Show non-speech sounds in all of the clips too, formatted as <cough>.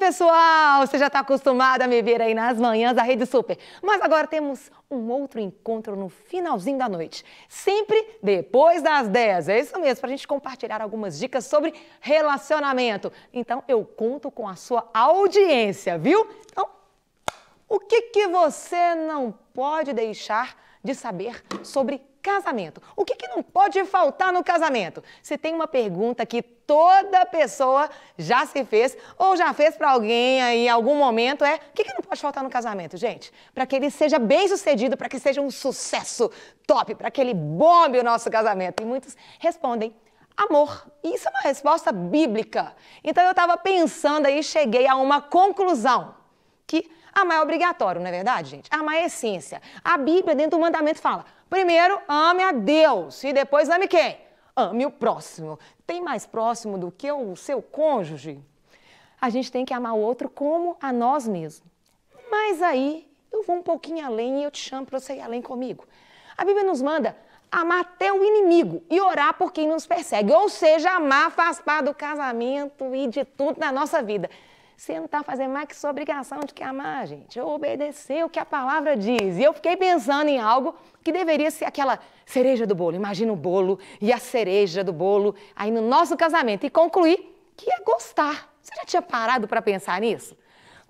pessoal! Você já está acostumado a me ver aí nas manhãs da Rede Super. Mas agora temos um outro encontro no finalzinho da noite. Sempre depois das 10. É isso mesmo, para a gente compartilhar algumas dicas sobre relacionamento. Então eu conto com a sua audiência, viu? Então, o que, que você não pode deixar de saber sobre casamento. O que, que, não pode faltar no casamento? Você tem uma pergunta que toda pessoa já se fez ou já fez para alguém aí em algum momento é: o que, que, não pode faltar no casamento, gente? Para que ele seja bem sucedido, para que seja um sucesso top, para que ele bombe o nosso casamento. E muitos respondem. Amor. isso é uma resposta bíblica. Então eu estava pensando aí, cheguei a uma conclusão que Amar ah, é obrigatório, não é verdade, gente? Amar ah, é essência. A Bíblia, dentro do mandamento, fala: primeiro ame a Deus e depois ame quem? Ame o próximo. Tem mais próximo do que o seu cônjuge? A gente tem que amar o outro como a nós mesmos. Mas aí eu vou um pouquinho além e eu te chamo para você ir além comigo. A Bíblia nos manda amar até o inimigo e orar por quem nos persegue. Ou seja, amar faz parte do casamento e de tudo na nossa vida. Você não está fazendo mais que sua obrigação de que amar, gente. Eu obedeci o que a palavra diz. E eu fiquei pensando em algo que deveria ser aquela cereja do bolo. Imagina o bolo e a cereja do bolo aí no nosso casamento. E concluí que ia gostar. Você já tinha parado para pensar nisso?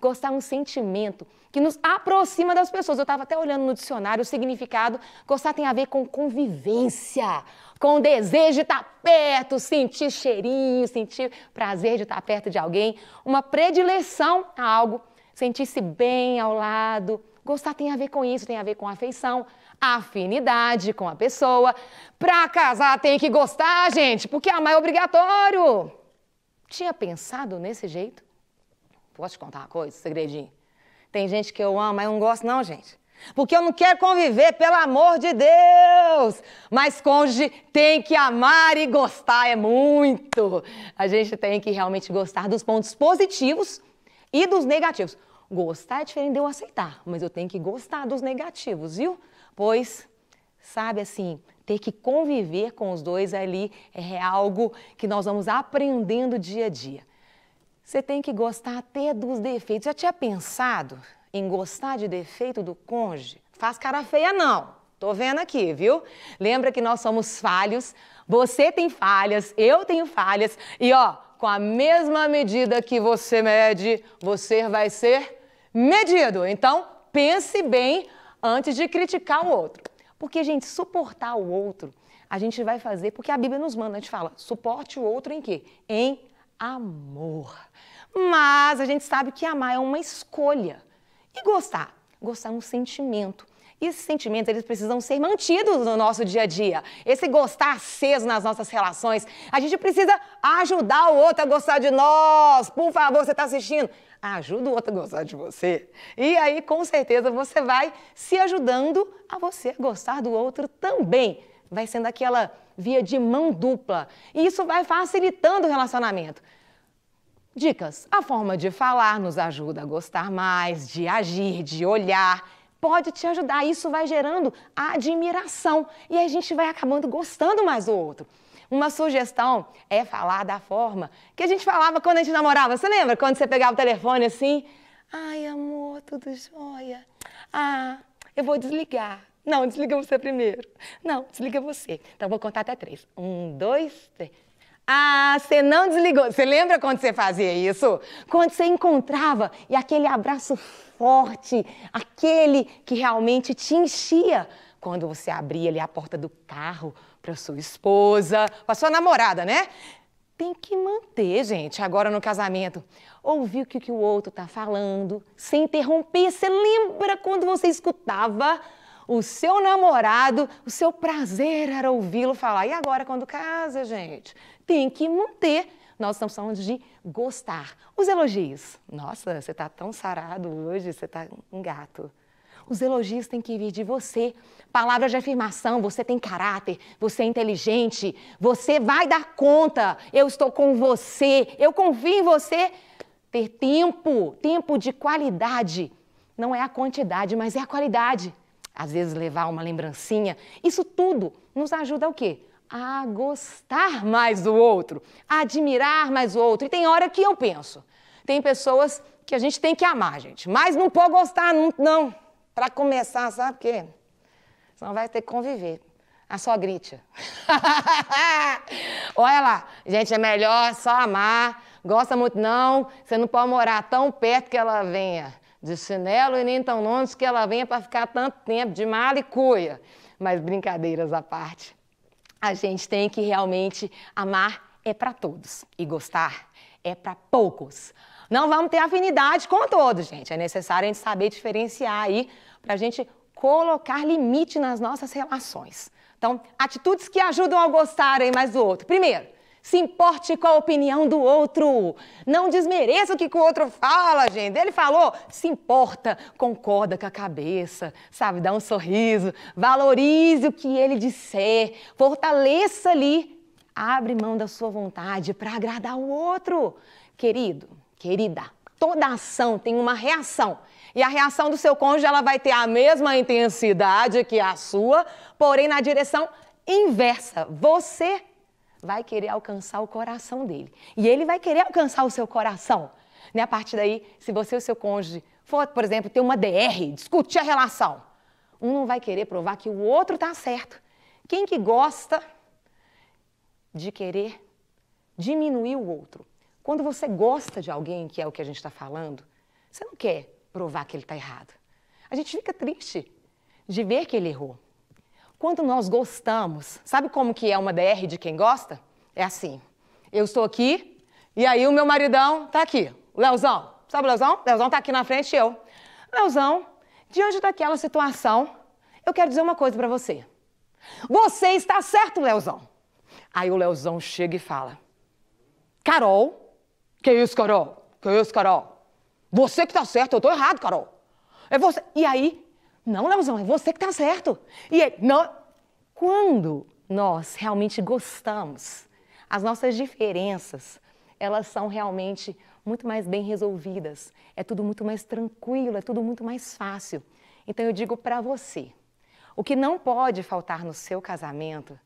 Gostar é um sentimento que nos aproxima das pessoas. Eu estava até olhando no dicionário o significado. Gostar tem a ver com convivência, com desejo de estar perto, sentir cheirinho, sentir prazer de estar perto de alguém, uma predileção a algo, sentir-se bem ao lado. Gostar tem a ver com isso, tem a ver com afeição, afinidade com a pessoa. Para casar tem que gostar, gente, porque amar é obrigatório. Tinha pensado nesse jeito? Posso te contar uma coisa, segredinho? Tem gente que eu amo, mas eu não gosto, não, gente. Porque eu não quero conviver, pelo amor de Deus! Mas cônjuge tem que amar e gostar, é muito! A gente tem que realmente gostar dos pontos positivos e dos negativos. Gostar é diferente de eu aceitar, mas eu tenho que gostar dos negativos, viu? Pois, sabe assim, ter que conviver com os dois ali é algo que nós vamos aprendendo dia a dia. Você tem que gostar até dos defeitos. Já tinha pensado em gostar de defeito do cônjuge? Faz cara feia, não. Tô vendo aqui, viu? Lembra que nós somos falhos. Você tem falhas, eu tenho falhas. E ó, com a mesma medida que você mede, você vai ser medido. Então, pense bem antes de criticar o outro. Porque, gente, suportar o outro, a gente vai fazer porque a Bíblia nos manda, a gente fala, suporte o outro em quê? Em amor. Mas a gente sabe que amar é uma escolha. E gostar? Gostar é um sentimento. E esses sentimentos, eles precisam ser mantidos no nosso dia a dia. Esse gostar aceso nas nossas relações. A gente precisa ajudar o outro a gostar de nós. Por favor, você está assistindo? Ajuda o outro a gostar de você. E aí, com certeza, você vai se ajudando a você gostar do outro também. Vai sendo aquela via de mão dupla. E isso vai facilitando o relacionamento. Dicas. A forma de falar nos ajuda a gostar mais, de agir, de olhar. Pode te ajudar. Isso vai gerando admiração. E a gente vai acabando gostando mais do outro. Uma sugestão é falar da forma que a gente falava quando a gente namorava. Você lembra quando você pegava o telefone assim? Ai, amor, tudo jóia. Ah, eu vou desligar. Não, desliga você primeiro. Não, desliga você. Então, vou contar até três. Um, dois, três. Ah, você não desligou. Você lembra quando você fazia isso? Quando você encontrava e aquele abraço forte, aquele que realmente te enchia. Quando você abria ali a porta do carro para sua esposa, para sua namorada, né? Tem que manter, gente, agora no casamento. Ouvir o que, que o outro tá falando, sem interromper. Você lembra quando você escutava o seu namorado, o seu prazer era ouvi-lo falar. E agora, quando casa, gente, tem que manter. Nós estamos falando de gostar. Os elogios. Nossa, você está tão sarado hoje, você está um gato. Os elogios têm que vir de você. Palavras de afirmação, você tem caráter, você é inteligente, você vai dar conta, eu estou com você, eu confio em você. Ter tempo, tempo de qualidade. Não é a quantidade, mas é a qualidade às vezes levar uma lembrancinha. Isso tudo nos ajuda o quê? A gostar mais do outro, a admirar mais o outro. E tem hora que eu penso, tem pessoas que a gente tem que amar, gente, mas não pode gostar, não. não. Para começar, sabe o quê? Senão vai ter que conviver. A sogrita. <laughs> Olha lá, gente, é melhor só amar, gosta muito não, você não pode morar tão perto que ela venha de chinelo e nem tão longe que ela venha para ficar tanto tempo de mala e cuia. Mas brincadeiras à parte, a gente tem que realmente amar é para todos e gostar é para poucos. Não vamos ter afinidade com todos, gente. É necessário a gente saber diferenciar aí para a gente colocar limite nas nossas relações. Então, atitudes que ajudam a gostarem mais do outro. Primeiro, se importe com a opinião do outro. Não desmereça o que, que o outro fala, gente. Ele falou, se importa, concorda com a cabeça, sabe? Dá um sorriso, valorize o que ele disser, fortaleça ali. Abre mão da sua vontade para agradar o outro. Querido, querida, toda ação tem uma reação. E a reação do seu cônjuge ela vai ter a mesma intensidade que a sua, porém na direção inversa. Você vai querer alcançar o coração dele. E ele vai querer alcançar o seu coração. Né? A partir daí, se você e o seu cônjuge for, por exemplo, ter uma DR, discutir a relação, um não vai querer provar que o outro está certo. Quem que gosta de querer diminuir o outro? Quando você gosta de alguém, que é o que a gente está falando, você não quer provar que ele está errado. A gente fica triste de ver que ele errou quando nós gostamos, sabe como que é uma DR de quem gosta? É assim, eu estou aqui e aí o meu maridão tá aqui, o Leozão. Sabe o Leozão? O Leozão tá aqui na frente eu. Leozão, diante daquela situação, eu quero dizer uma coisa para você. Você está certo, Leozão. Aí o Leozão chega e fala, Carol, que isso, Carol? Que isso, Carol? Você que tá certo, eu tô errado, Carol. É você. E aí não, Leozão, é você que está certo. E ele, é, não. Quando nós realmente gostamos, as nossas diferenças, elas são realmente muito mais bem resolvidas. É tudo muito mais tranquilo, é tudo muito mais fácil. Então eu digo para você, o que não pode faltar no seu casamento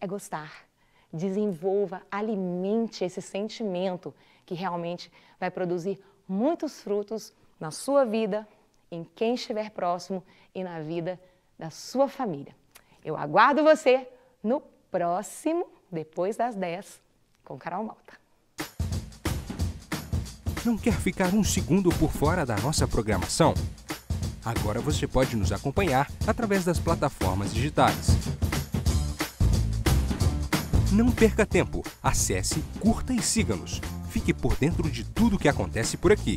é gostar. Desenvolva, alimente esse sentimento que realmente vai produzir muitos frutos na sua vida, em quem estiver próximo e na vida da sua família. Eu aguardo você no próximo, depois das 10, com Carol Malta. Não quer ficar um segundo por fora da nossa programação? Agora você pode nos acompanhar através das plataformas digitais. Não perca tempo, acesse, curta e siga-nos. Fique por dentro de tudo o que acontece por aqui.